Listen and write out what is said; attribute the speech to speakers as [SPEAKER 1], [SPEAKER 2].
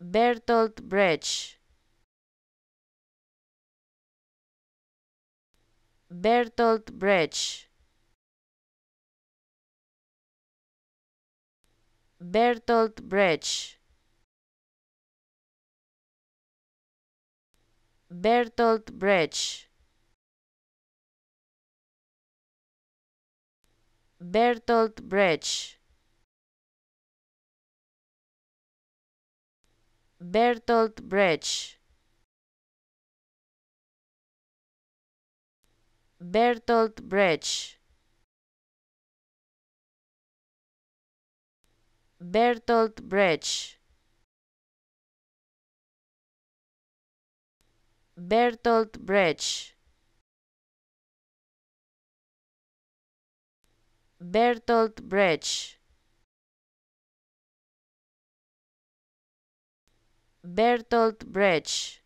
[SPEAKER 1] Bertolt Brecht Bertolt Brecht Bertolt Brecht Bertolt Brecht Bertolt Brecht Bertolt Brecht Bertolt Brecht Bertolt Brecht Bertolt Brecht Bertolt Brecht Bertolt Brecht